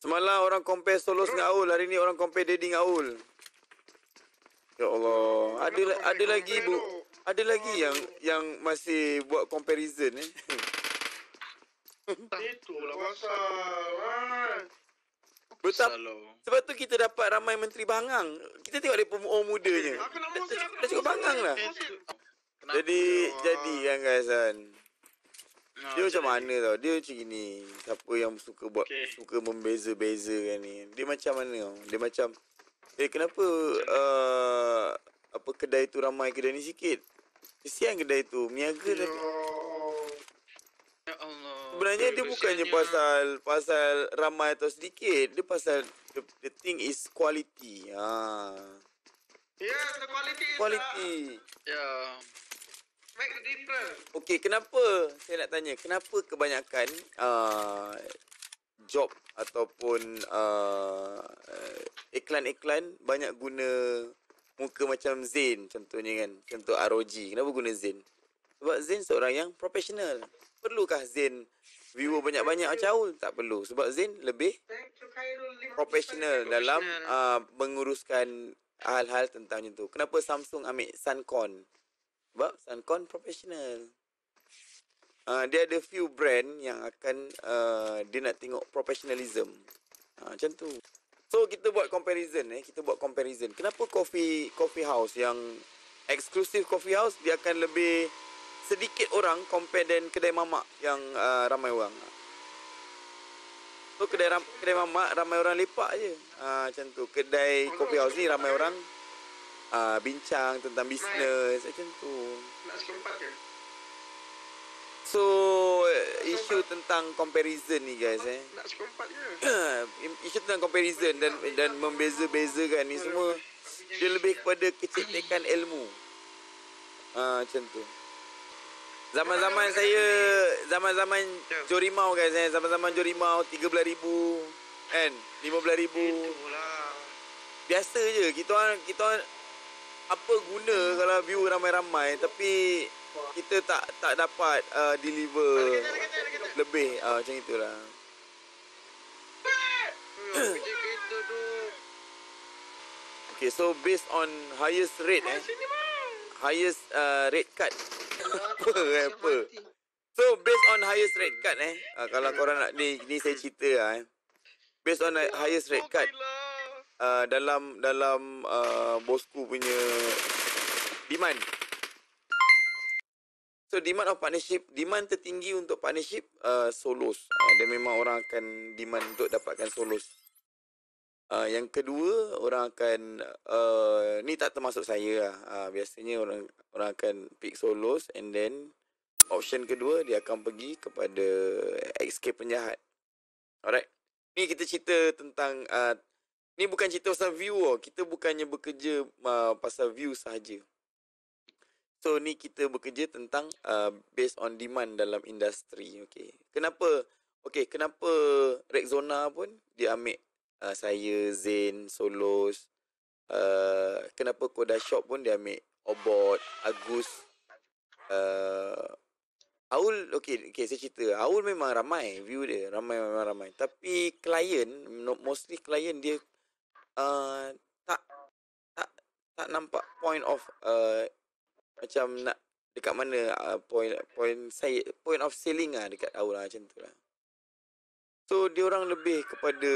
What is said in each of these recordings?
Semalam orang compare solo dengan Aul. Hari ni orang compare Daddy dengan Aul. Ya Allah. Ada ada lagi bu. Ada lagi yang yang masih buat comparison eh. Itulah pasal kan? Betul Sebab tu kita dapat ramai menteri bangang Kita tengok dia pun orang mudanya Dah cukup bangang lah Jadi Jadi kan guys kan No, dia macam, mana tau Dia macam gini Siapa yang suka buat okay. Suka membeza-beza kan ni Dia macam mana tau Dia macam Eh kenapa uh, Apa kedai tu ramai Kedai ni sikit Kesian kedai tu Miaga ya, ya Allah Sebenarnya dia bukannya pasal Pasal ramai atau sedikit Dia pasal The, the thing is quality ha. Yeah ya, the quality Quality lah. Ya yeah. Make the difference. Okay, kenapa saya nak tanya, kenapa kebanyakan uh, job ataupun uh, iklan-iklan banyak guna muka macam Zain contohnya kan, contoh ROG. Kenapa guna Zain? Sebab Zain seorang yang profesional. Perlukah Zain viewer banyak-banyak macam Aul? Tak perlu. Sebab Zain lebih profesional dalam uh, menguruskan hal-hal tentang itu. Kenapa Samsung ambil Suncon? Sebab Suncon professional. Uh, ah, dia ada few brand yang akan uh, dia nak tengok professionalism. Uh, macam tu. So kita buat comparison eh, kita buat comparison. Kenapa coffee coffee house yang exclusive coffee house dia akan lebih sedikit orang compare dengan kedai mamak yang uh, ramai orang. So kedai ram- kedai mamak ramai orang lepak aje. Uh, macam tu. Kedai coffee house ni ramai orang uh, bincang tentang bisnes macam tu. Nak sekumpat ke? So, isu tentang comparison ni guys eh. Nak sekumpat ke? isu tentang comparison dan dan membeza-bezakan ni semua dia lebih kepada kecetekan ilmu. Ah macam tu. Zaman-zaman saya zaman-zaman ya. jorimau guys eh zaman-zaman jorimau 13000 kan 15000 lah. biasa je kita orang kita orang apa guna kalau view ramai-ramai tapi kita tak tak dapat uh, deliver lebih uh, macam itulah. okay, so based on highest rate eh. Highest uh, rate card. apa, apa? So based on highest rate card eh. Uh, kalau korang nak ni ni saya cerita lah, eh. Based on highest rate card uh, dalam dalam uh, bosku punya demand. So demand of partnership, demand tertinggi untuk partnership uh, solos. Uh, dan memang orang akan demand untuk dapatkan solos. Uh, yang kedua, orang akan, uh, ni tak termasuk saya lah. Uh, biasanya orang orang akan pick solos and then option kedua dia akan pergi kepada escape penjahat. Alright. Ni kita cerita tentang uh, Ni bukan cerita pasal view tau. Kita bukannya bekerja uh, pasal view sahaja. So ni kita bekerja tentang uh, based on demand dalam industri. Okay. Kenapa? Okay, kenapa Rexona pun dia ambil uh, saya, Zain, Solos. Uh, kenapa Koda Shop pun dia ambil Obot, Agus. Uh, Aul, okay, okay, saya cerita. Aul memang ramai view dia. Ramai ramai ramai. Tapi klien, mostly klien dia Uh, tak tak tak nampak point of uh, macam nak dekat mana uh, point point saya point of selling ah dekat awal lah macam tu lah. So dia orang lebih kepada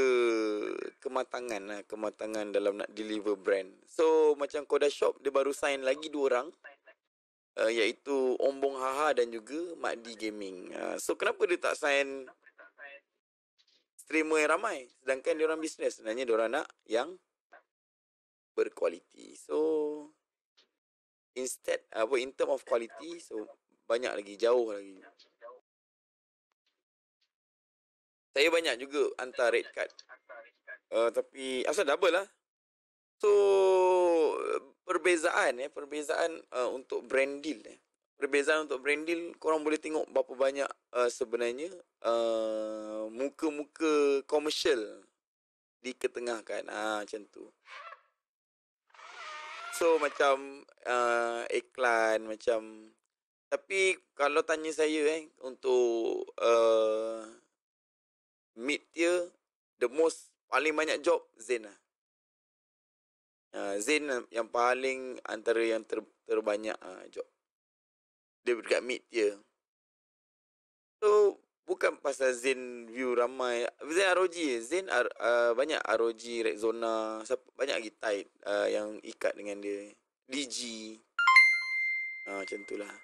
kematangan lah, kematangan dalam nak deliver brand. So macam Koda Shop dia baru sign lagi dua orang uh, iaitu Ombong Haha dan juga Makdi Gaming. Uh, so kenapa dia tak sign streamer yang ramai sedangkan dia orang bisnes sebenarnya dia orang nak yang berkualiti so instead apa in term of quality so banyak lagi jauh lagi saya banyak juga hantar red card uh, tapi asal double lah so perbezaan ya eh, perbezaan uh, untuk brand deal eh perbezaan untuk brand deal, korang boleh tengok berapa banyak uh, sebenarnya uh, muka-muka komersial diketengahkan ha, ah, macam tu so macam uh, iklan macam tapi kalau tanya saya eh untuk uh, mid tier the most paling banyak job Zena. lah. Uh, Zain lah yang paling antara yang ter, terbanyak uh, job dia dekat mid tier. So bukan pasal Zen view ramai. Zen ROG, eh? Zen R, uh, banyak ROG Red Zona, banyak lagi tight uh, yang ikat dengan dia. DG. Ha uh, macam itulah.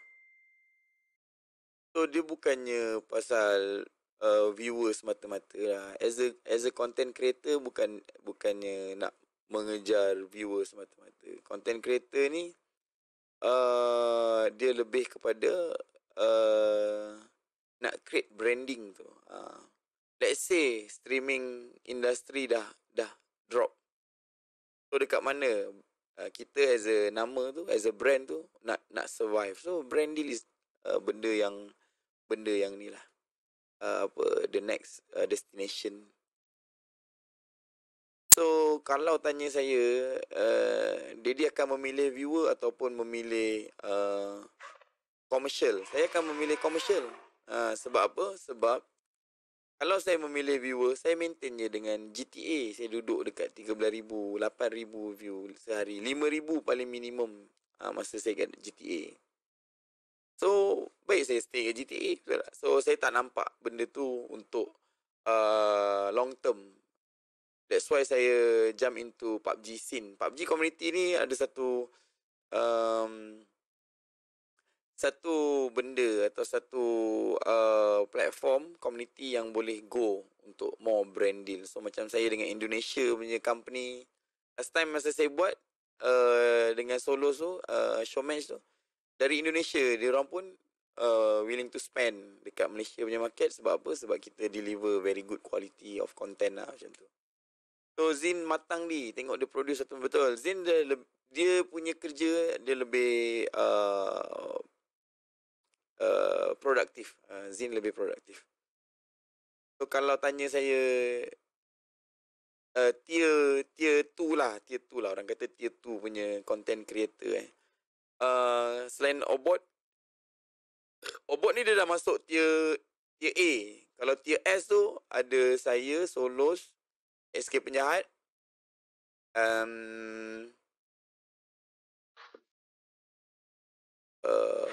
So dia bukannya pasal uh, viewers semata-mata lah. As a as a content creator bukan bukannya nak mengejar viewers semata-mata. Content creator ni uh, dia lebih kepada uh, nak create branding tu. Uh, let's say streaming industry dah dah drop. So dekat mana uh, kita as a nama tu, as a brand tu nak nak survive. So brand deal is uh, benda yang benda yang ni lah. Uh, apa the next uh, destination destination So kalau tanya saya uh, Didi akan memilih viewer ataupun memilih uh, commercial Saya akan memilih commercial uh, Sebab apa? Sebab kalau saya memilih viewer, saya maintain je dengan GTA. Saya duduk dekat 13,000, 8,000 view sehari. 5,000 paling minimum uh, masa saya kat GTA. So, baik saya stay kat GTA. Lah. So, saya tak nampak benda tu untuk uh, long term that's why saya jump into PUBG scene. PUBG community ni ada satu um, satu benda atau satu uh, platform community yang boleh go untuk more brand deal. So macam saya dengan Indonesia punya company last time masa saya buat uh, dengan solo tu, uh, show match tu dari Indonesia dia orang pun uh, willing to spend dekat Malaysia punya market sebab apa? Sebab kita deliver very good quality of content lah macam tu. So Zin matang ni tengok dia produce satu betul. Zin dia dia punya kerja dia lebih uh, uh, produktif. Uh, Zin lebih produktif. So kalau tanya saya uh, tier tier tu lah, tier tu lah orang kata tier tu punya content creator eh. Uh, selain Obot Obot ni dia dah masuk tier tier A. Kalau tier S tu ada saya Solos, Escape penjahat. Um, uh,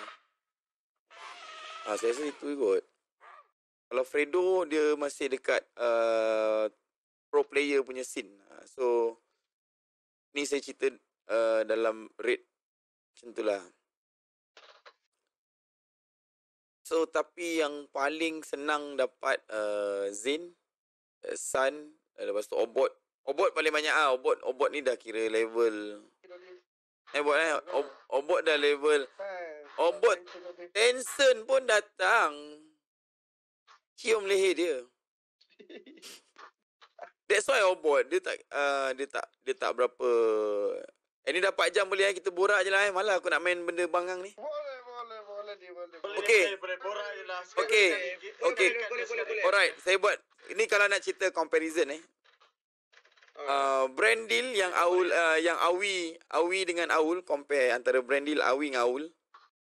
ah, saya rasa itu kot. Kalau Fredo, dia masih dekat uh, pro player punya scene. Ah, so, ni saya cerita uh, dalam raid macam itulah. So, tapi yang paling senang dapat uh, Zin, uh, Sun, Eh, lepas tu obot. Obot paling banyak ah. Obot obot ni dah kira level. Eh buat eh. Obot dah level. Obot Tencent pun datang. Cium leher dia. That's why obot dia tak uh, dia tak dia tak berapa. Eh ni dah jam boleh eh. Kita borak je lah eh. Malah aku nak main benda bangang ni. Okay. Okay. Okay. Alright. Saya buat. Ini kalau nak cerita comparison eh uh, brand deal yang Aul uh, yang Awi Awi dengan Aul compare antara brand deal Awi dengan Aul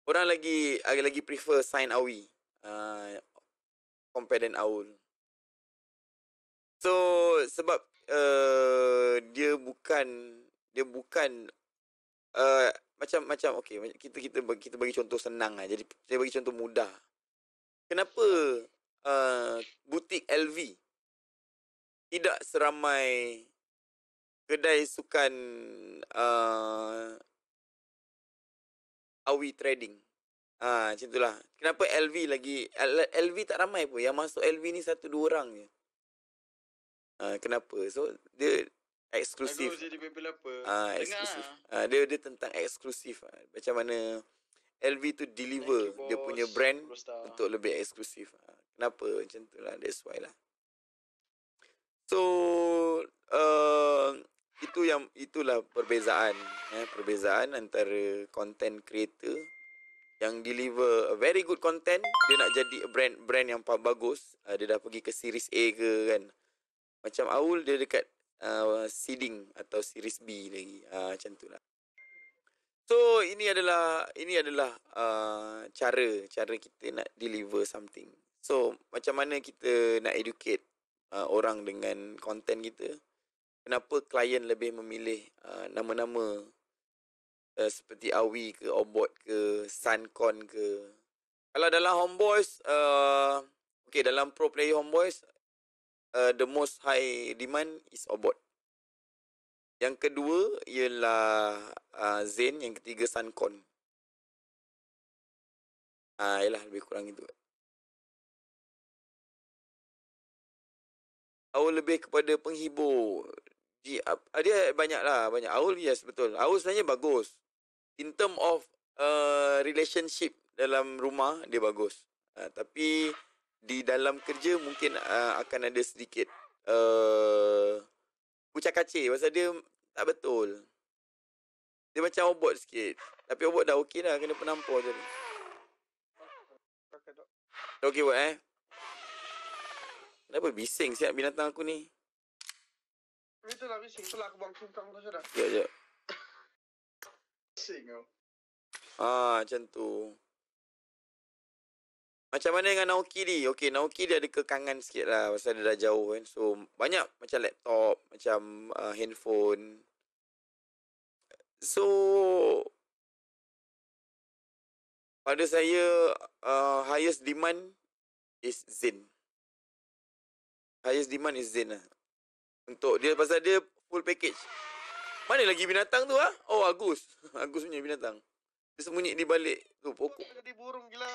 orang lagi agak ah, lagi prefer sign Awi uh, compare dengan Aul so sebab uh, dia bukan dia bukan uh, macam macam okey kita kita bagi, kita bagi contoh senang lah. jadi saya bagi contoh mudah kenapa uh, butik LV tidak seramai kedai sukan uh, Awi Trading. Ha, macam itulah. Kenapa LV lagi? LV tak ramai pun. Yang masuk LV ni satu dua orang je. Ha, kenapa? So, dia eksklusif. Aduh, jadi bebel apa? Ha, eksklusif. Ha, dia, dia tentang eksklusif. Ha. Macam mana LV tu deliver you, dia punya brand Prostar. untuk lebih eksklusif. Ha, kenapa? Macam itulah. That's why lah. So, uh, itu yang itulah perbezaan eh, perbezaan antara content creator yang deliver a very good content dia nak jadi brand brand yang paling bagus uh, dia dah pergi ke series A ke kan macam Aul dia dekat uh, seeding atau series B lagi uh, macam tu lah so ini adalah ini adalah uh, cara cara kita nak deliver something so macam mana kita nak educate uh, orang dengan content kita kenapa klien lebih memilih uh, nama-nama uh, seperti Awi ke Obot ke Suncon ke kalau dalam homeboys uh, okay dalam pro player homeboys uh, the most high demand is Obot yang kedua ialah uh, Zain yang ketiga Suncon ah uh, ialah lebih kurang itu Aku lebih kepada penghibur Ah, dia, dia banyak lah banyak Aul yes betul Aul sebenarnya bagus in term of uh, relationship dalam rumah dia bagus uh, tapi di dalam kerja mungkin uh, akan ada sedikit uh, eh, pucat kacir pasal dia tak betul dia macam obot sikit tapi obot dah okey dah kena penampor je ni okey buat eh kenapa bising siap binatang aku ni Vet du när vi sitter och lagar banken till andra ya, Ja, ya. Singo. Ah, macam Macam mana dengan Naoki ni? Okay, Naoki dia ada kekangan sikit lah. Pasal dia dah jauh kan. So, banyak macam laptop, macam uh, handphone. So, pada saya, uh, highest demand is Zen. Highest demand is Zen lah untuk dia pasal dia full package. Mana lagi binatang tu ah? Ha? Oh Agus. Agus punya binatang. Dia sembunyi di balik tu pokok. Jadi burung gila.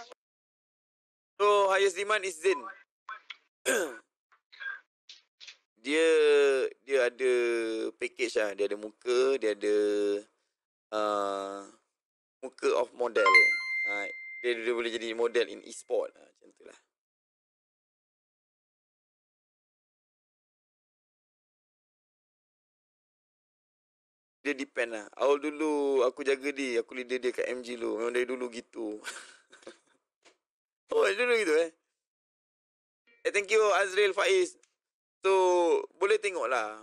So highest demand is Zen. dia dia ada package ah. Ha? Dia ada muka, dia ada uh, muka of model. Uh, dia, dia boleh jadi model in e-sport. Ha? Macam dia depend lah. Awal dulu aku jaga dia, aku leader dia kat MG dulu. Memang dari dulu gitu. oh, dulu gitu eh. Eh, thank you Azril Faiz. So, boleh tengok lah.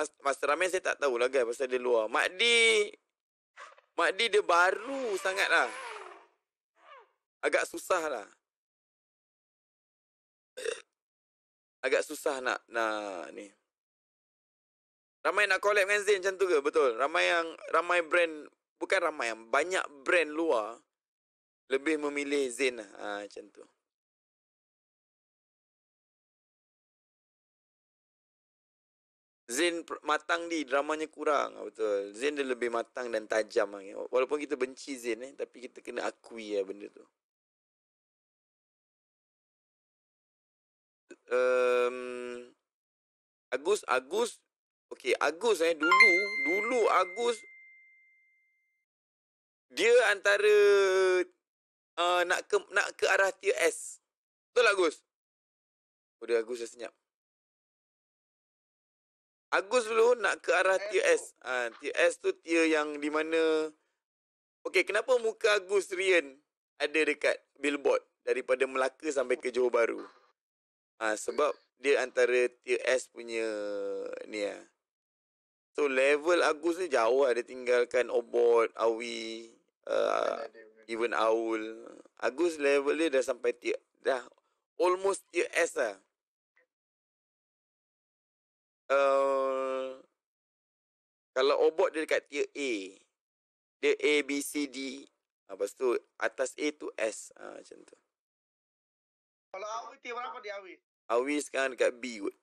Mas Master Ramen saya tak tahulah guys pasal dia luar. Mak Di, Mak Di dia baru sangat lah. Agak susah lah. Agak susah nak, nak ni. Ramai nak collab dengan Zain macam tu ke? Betul. Ramai yang ramai brand bukan ramai yang banyak brand luar lebih memilih Zain lah. Ha, macam tu. Zain matang di dramanya kurang ah, betul. Zain dia lebih matang dan tajam lah. Walaupun kita benci Zain eh, tapi kita kena akui ya benda tu. Um, Agus Agus Okey, Agus eh dulu, dulu Agus dia antara uh, nak ke nak ke arah tier S. Betul lah Agus. Oh, dia Agus dah senyap. Agus dulu nak ke arah eh, tier S. Ha, tier S tu tier yang di mana Okey, kenapa muka Agus Rian ada dekat billboard daripada Melaka sampai ke Johor Bahru? Ha, sebab dia antara tier S punya ni ah. Ya. So level Agus ni jauh lah. Dia tinggalkan Obot, Awi, uh, even Aul. Agus level dia dah sampai tier, dah almost tier S lah. Uh, kalau Obot dia dekat tier A. Dia A, B, C, D. Ah, lepas tu atas A tu S. Uh, macam tu. Kalau Awi tier berapa dia Awi? Awi sekarang dekat B kot.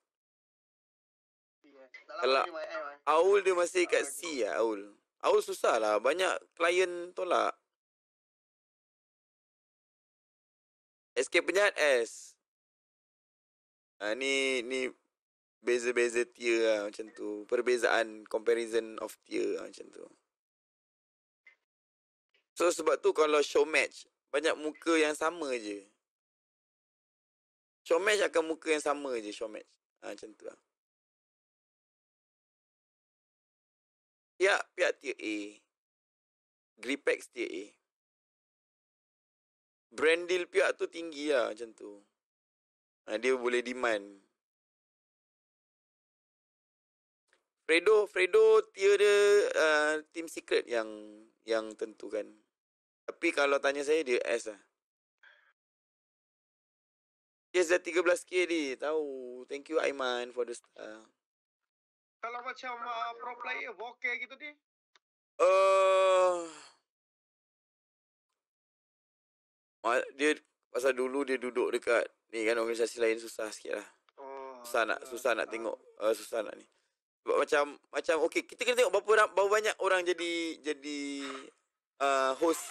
Kalau eh, Aul dia masih kat C lah Aul. Aul susah lah. Banyak klien tolak. SK Penyat S. Ha, ni ni beza-beza tier lah macam tu. Perbezaan comparison of tier lah macam tu. So sebab tu kalau show match banyak muka yang sama je. Show match akan muka yang sama je show match. Ha, macam tu lah. pihak ya, pihak ya, Tia A, Gripex Tia A, brand deal pihak tu tinggi lah macam tu. Ha, dia boleh demand. Fredo, Fredo tier dia uh, team secret yang yang tentukan. Tapi kalau tanya saya dia S lah. Yes, dah 13k ni. Tahu. Thank you Aiman for the Uh, kalau macam uh, pro player vokal gitu ni Uh, eh, dia masa dulu dia duduk dekat ni kan organisasi lain susah sikit lah. Oh, susah nak, susah nak tengok. Uh, susah nak ni. Sebab macam, macam okay kita kena tengok berapa, berapa banyak orang jadi jadi uh, host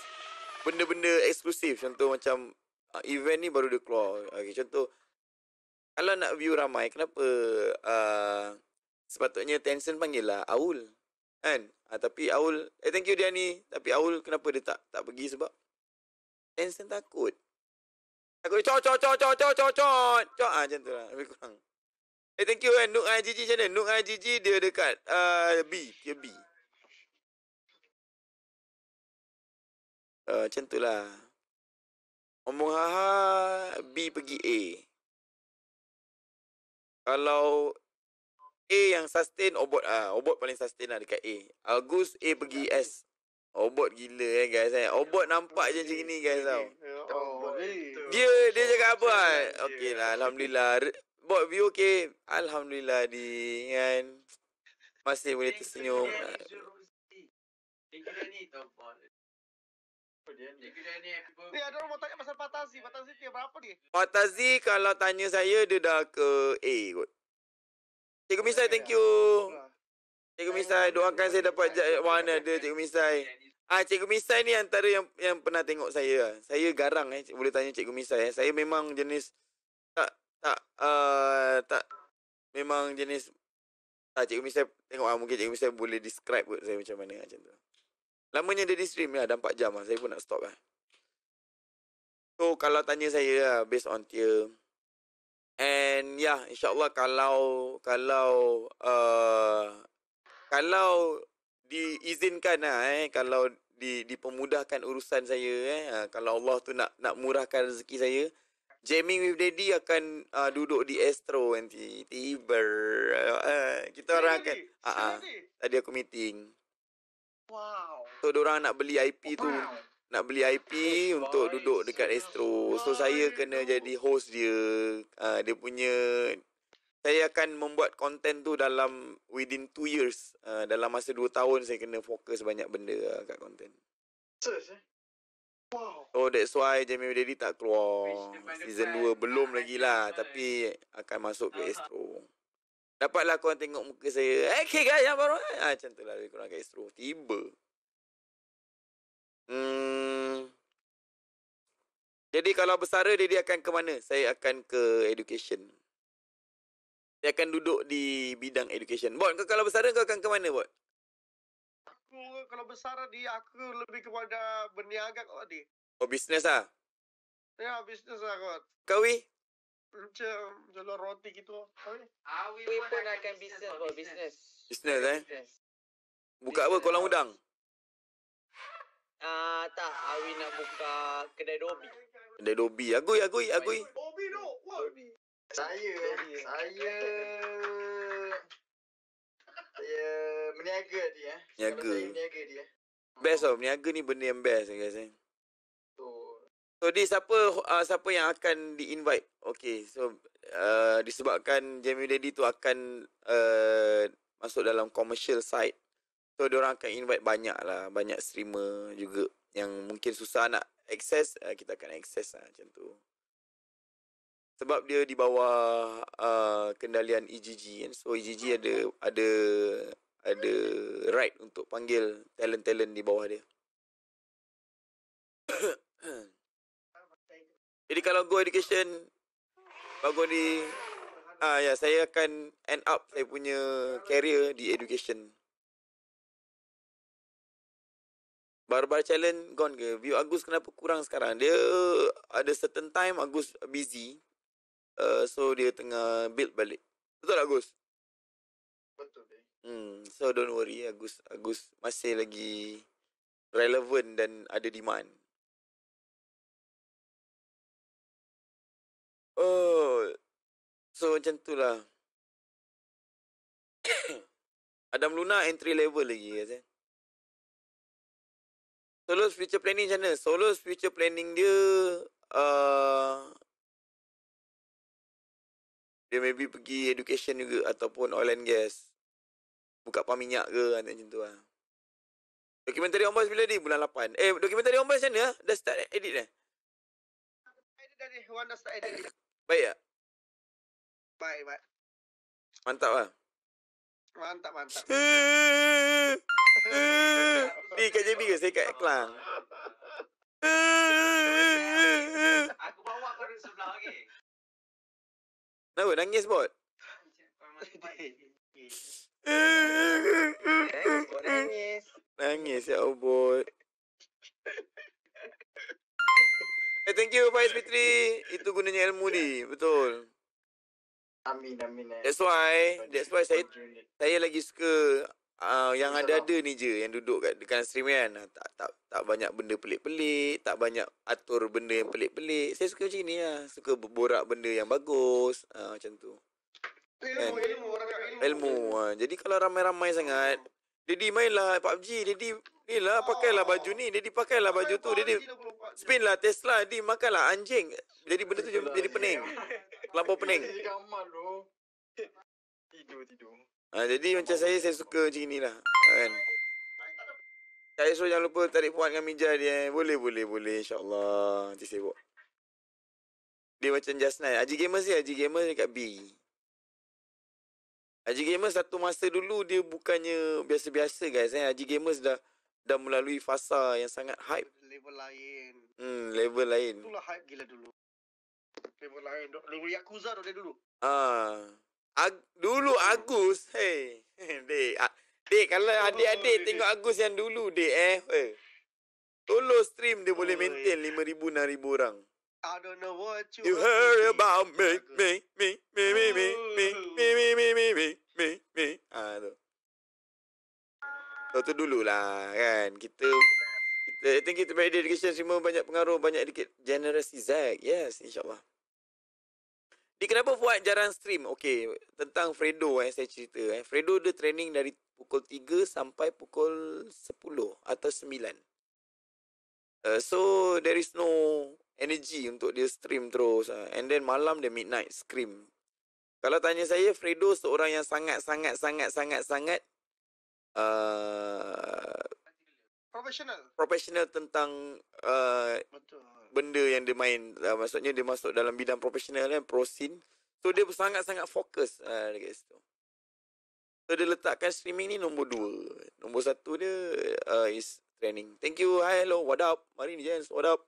benda-benda eksklusif. Contoh macam uh, event ni baru dia keluar. Okay, contoh kalau nak view ramai kenapa uh, Sepatutnya Tencent panggil lah Aul. Kan? Ha, tapi Aul, eh thank you dia ni. Tapi Aul kenapa dia tak tak pergi sebab Tencent takut. Aku dia cocok, cocok, cocok, cocok, cocok. Cocok co. Ah, ha, macam tu lah. Lebih kurang. Eh thank you kan. Nuk IGG macam mana? Nuk IGG dia dekat uh, B. Dia B. Uh, macam tu lah. Omong ha ha B pergi A. Kalau A yang sustain obot ah uh, obot paling sustain lah dekat A. Agus A pergi S. Obot gila eh guys eh. Obot nampak je macam ni guys tau. Ya dia dia cakap apa? Ah? Okeylah alhamdulillah. Bot view okey. Alhamdulillah di kan. Masih boleh tersenyum. Ini you Dani Dia ada orang tanya pasal Patazi. Patazi tiap berapa dia? Patazi kalau tanya saya dia dah ke A kot. Cikgu Misai, thank you. Cikgu Misai, doakan saya dapat warna dia, Cikgu Misai. Ah, Cikgu Misai ni antara yang yang pernah tengok saya. Lah. Saya garang eh, boleh tanya Cikgu Misai. Eh. Saya memang jenis tak, tak, uh, tak, memang jenis, tak, ah, Cikgu Misai tengok lah. Mungkin Cikgu Misai boleh describe kot saya macam mana lah, macam tu. Lamanya dia di stream lah, dah 4 jam lah. Saya pun nak stop lah. So, kalau tanya saya lah, based on tier, And ya, yeah, insyaAllah kalau kalau uh, kalau diizinkan lah, eh, kalau di, dipermudahkan urusan saya, eh, eh, kalau Allah tu nak nak murahkan rezeki saya, Jamming with Daddy akan uh, duduk di Astro nanti. Tiba. Uh, kita orang akan. Uh, uh, tadi aku meeting. Wow. So, orang nak beli IP oh, tu. Wow nak beli IP oh, untuk boy. duduk dekat Astro. So saya kena jadi host dia. Uh, dia punya saya akan membuat konten tu dalam within 2 years. Uh, dalam masa 2 tahun saya kena fokus banyak benda uh, kat konten. Wow. Oh that's why Jamie Daddy tak keluar. Season 2 belum lagi lah tapi akan masuk ke Astro. Dapatlah korang tengok muka saya. Okay guys yang baru. Ah, macam tu lah lebih kurang Astro. Tiba. Hmm. Jadi kalau bersara dia, akan ke mana? Saya akan ke education. Saya akan duduk di bidang education. Bot, kau kalau bersara kau akan ke mana, Bot? Aku kalau bersara dia aku lebih kepada berniaga oh, lah? ya, lah, kau tadi. Oh, bisnes ah. Ya, bisnes lah, Bot. Kau Macam jual roti gitu. Kau wi? Ah, pun, akan bisnes, Bot, bisnes. Bisnes eh? Business. Buka apa? Kolam udang. Ah, tak. Awi nak buka kedai Dobi. Kedai Dobi. Agui, agui, agui. Dobi, no. Dobi. Saya, saya... Saya meniaga dia. Eh. Meniaga. meniaga dia. Best tau. Meniaga ni benda yang best, saya So, So, di siapa uh, siapa yang akan di-invite? Okay, so uh, disebabkan Jamie Daddy tu akan uh, masuk dalam commercial side So orang akan invite banyak lah Banyak streamer juga Yang mungkin susah nak access uh, Kita akan access lah macam tu sebab dia di bawah uh, kendalian EGG kan. So EGG ada ada ada right untuk panggil talent-talent di bawah dia. Jadi kalau go education bagus di ah ya saya akan end up saya punya career di education. Barbar challenge gone ke? View Agus kenapa kurang sekarang? Dia ada certain time Agus busy. Uh, so dia tengah build balik. Betul tak Agus? Betul. Eh? Hmm, so don't worry Agus. Agus masih lagi relevant dan ada demand. Oh, so macam tu lah. Adam Luna entry level lagi kata solo future planning macam mana? Solo future planning dia uh, dia maybe pergi education juga ataupun oil and gas. Buka pam minyak ke anak macam tu lah. Dokumentari Ombas bila ni? Bulan 8. Eh, dokumentari Ombas macam mana? Dah start edit dah? Edit dah ni. dah start edit. Baik tak? Baik, baik. Mantap lah. Mantap, mantap. Di kat JB ke? Saya kat Klang. Aku bawa kau di sebelah lagi. Kenapa? Nangis, bot. Nangis, ya oh bot. Eh, thank you Faiz Fitri. Itu gunanya ilmu ni. Betul. Amin, amin. Eh. That's why, that's why saya saya lagi suka uh, yang ada-ada ni je yang duduk kat dekat stream kan. Ah, tak tak tak banyak benda pelik-pelik, tak banyak atur benda yang pelik-pelik. Saya suka macam ni lah. Suka berborak benda yang bagus, uh, macam tu. Ilmu, And, ilmu, orang ilmu. Ilmu. Uh, jadi kalau ramai-ramai sangat, Daddy mainlah PUBG, Daddy ni lah oh. pakailah baju ni, Daddy pakailah baju tu, Daddy spin lah Tesla, Daddy makanlah anjing. Jadi benda tu jadi lah, lah. pening. kelampau pening. Tidur, tidur. Ha, jadi macam saya, saya suka macam inilah. Ha, kan? Tak esok jangan lupa tarik puan dengan minjal dia. Eh. Boleh, boleh, boleh. InsyaAllah. Nanti sibuk. Dia macam just night. Haji Gamers ni, Haji Gamers dekat B. Haji Gamers satu masa dulu dia bukannya biasa-biasa guys. Eh. Haji Gamers dah dah melalui fasa yang sangat hype. Level lain. Hmm, level lain. Itulah hype gila dulu label lain dulu Yakuza dari dulu ah Ag- dulu Agus hey dek dek kalau adik-adik oh, tengok dek. Agus yang dulu dek eh hey. Tolong stream dia oh, boleh maintain lima ribu enam ribu orang. I don't know what you, you heard about me me me me me me me me me me me me me me. Ah tu. Tu dulu lah kan kita. Eh, thank you to my dedication Terima banyak pengaruh Banyak dikit Generasi Zack Yes insyaAllah Di kenapa buat jarang stream Okay Tentang Fredo eh Saya cerita eh Fredo dia training dari Pukul 3 sampai pukul 10 Atau 9 uh, eh, So there is no Energy untuk dia stream terus uh. And then malam dia midnight stream. Kalau tanya saya Fredo seorang yang sangat-sangat-sangat-sangat-sangat uh, Profesional. Profesional tentang uh, benda yang dia main. Uh, maksudnya dia masuk dalam bidang profesional kan, pro scene. So dia sangat-sangat fokus uh, dekat situ. So dia letakkan streaming ni nombor dua. Nombor satu dia uh, is training. Thank you. Hi, hello. What up? Mari ni, Jens. What up?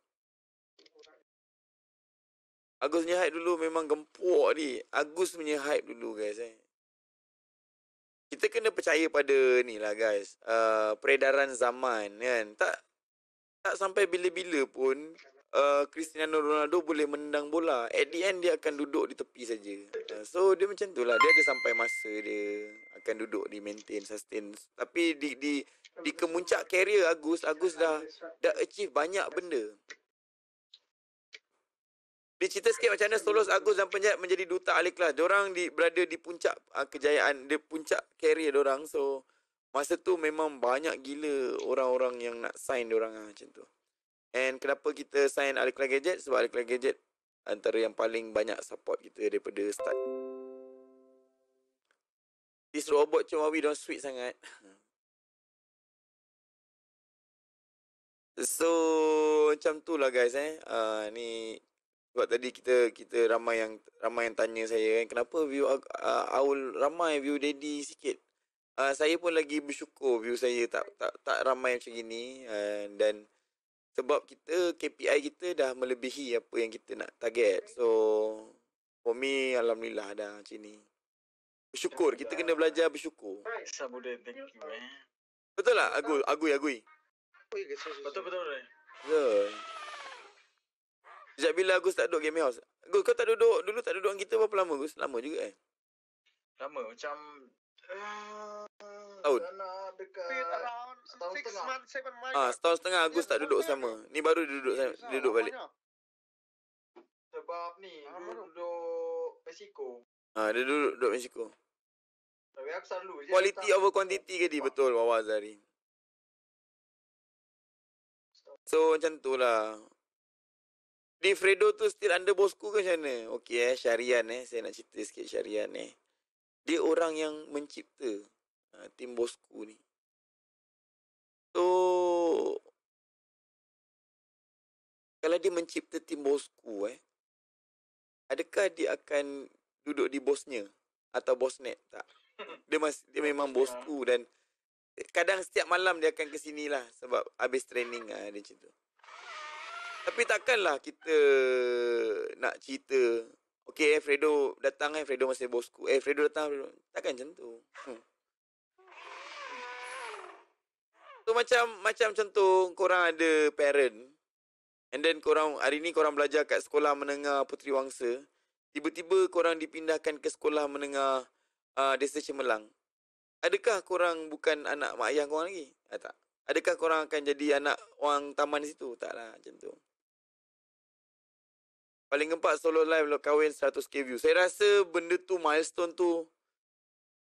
Agus punya hype dulu memang gempuk ni. Agus punya hype dulu guys eh kita kena percaya pada ni lah guys uh, peredaran zaman kan tak tak sampai bila-bila pun uh, Cristiano Ronaldo boleh menendang bola at the end dia akan duduk di tepi saja uh, so dia macam tu lah dia ada sampai masa dia akan duduk di maintain sustain tapi di di di kemuncak career Agus Agus dah dah achieve banyak benda dicerita sikit macam mana Solos Agus dan Penjat menjadi duta ahli kelas. Diorang di, berada di puncak uh, kejayaan, di puncak karier diorang. So, masa tu memang banyak gila orang-orang yang nak sign diorang lah macam tu. And kenapa kita sign ahli kelas gadget? Sebab ahli kelas gadget antara yang paling banyak support kita daripada start. This robot cuma we don't sweet sangat. So macam tu lah guys eh. Uh, ni sebab tadi kita kita ramai yang ramai yang tanya saya kan kenapa view uh, Aul ramai view daddy sikit. Uh, saya pun lagi bersyukur view saya tak tak tak ramai macam gini uh, dan sebab kita KPI kita dah melebihi apa yang kita nak target. So for me alhamdulillah dah macam ni. Bersyukur kita kena belajar bersyukur. Betul lah agui Agui, Agui. Betul betul. Ya. Yeah. Sejak bila Gus tak duduk game house? Gus kau tak duduk dulu tak duduk dengan kita berapa lama Gus? Lama juga eh. Lama macam Uh, tahun Setahun setengah Ah, Setahun setengah Agus tak duduk sama Ni baru dia duduk, sama, dia duduk balik Sebab ni ah, Dia duduk Mexico ah, Dia duduk, duduk Mexico Quality over quantity ke dia betul Wawa Azari So macam tu lah di Fredo tu still under bosku ke macam mana? Okey eh, Syarian eh. Saya nak cerita sikit Syarian eh. Dia orang yang mencipta uh, tim bosku ni. So, kalau dia mencipta tim bosku eh, adakah dia akan duduk di bosnya? Atau bosnet tak? Dia, mas, dia memang bosku dan kadang setiap malam dia akan ke sini lah sebab habis training lah dia macam tu. Tapi takkanlah kita nak cerita Okay, eh, Fredo datang eh, Fredo masih bosku Eh, Fredo datang, Fredo. takkan macam tu hmm. So, macam, macam macam tu, korang ada parent And then korang, hari ni korang belajar kat sekolah menengah Puteri Wangsa Tiba-tiba korang dipindahkan ke sekolah menengah uh, Desa Cemelang Adakah korang bukan anak mak ayah korang lagi? Ah, tak Adakah korang akan jadi anak orang taman di situ? Taklah macam tu. Paling empat solo live lo kahwin 100k view. Saya rasa benda tu milestone tu.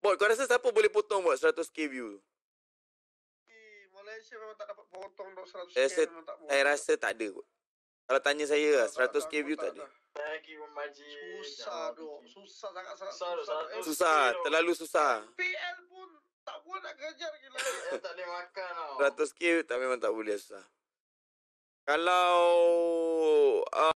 Bot kau rasa siapa boleh potong buat 100k view? Malaysia memang tak dapat potong untuk 100k rasa, memang tak Saya rasa tak ada kot. Kalau tanya saya lah, 100k view tak, ada. Susah doh. Susah sangat sangat susah. terlalu susah. PL pun tak boleh nak kejar gila. tak boleh makan tau. 100k tak memang tak boleh susah. Kalau uh,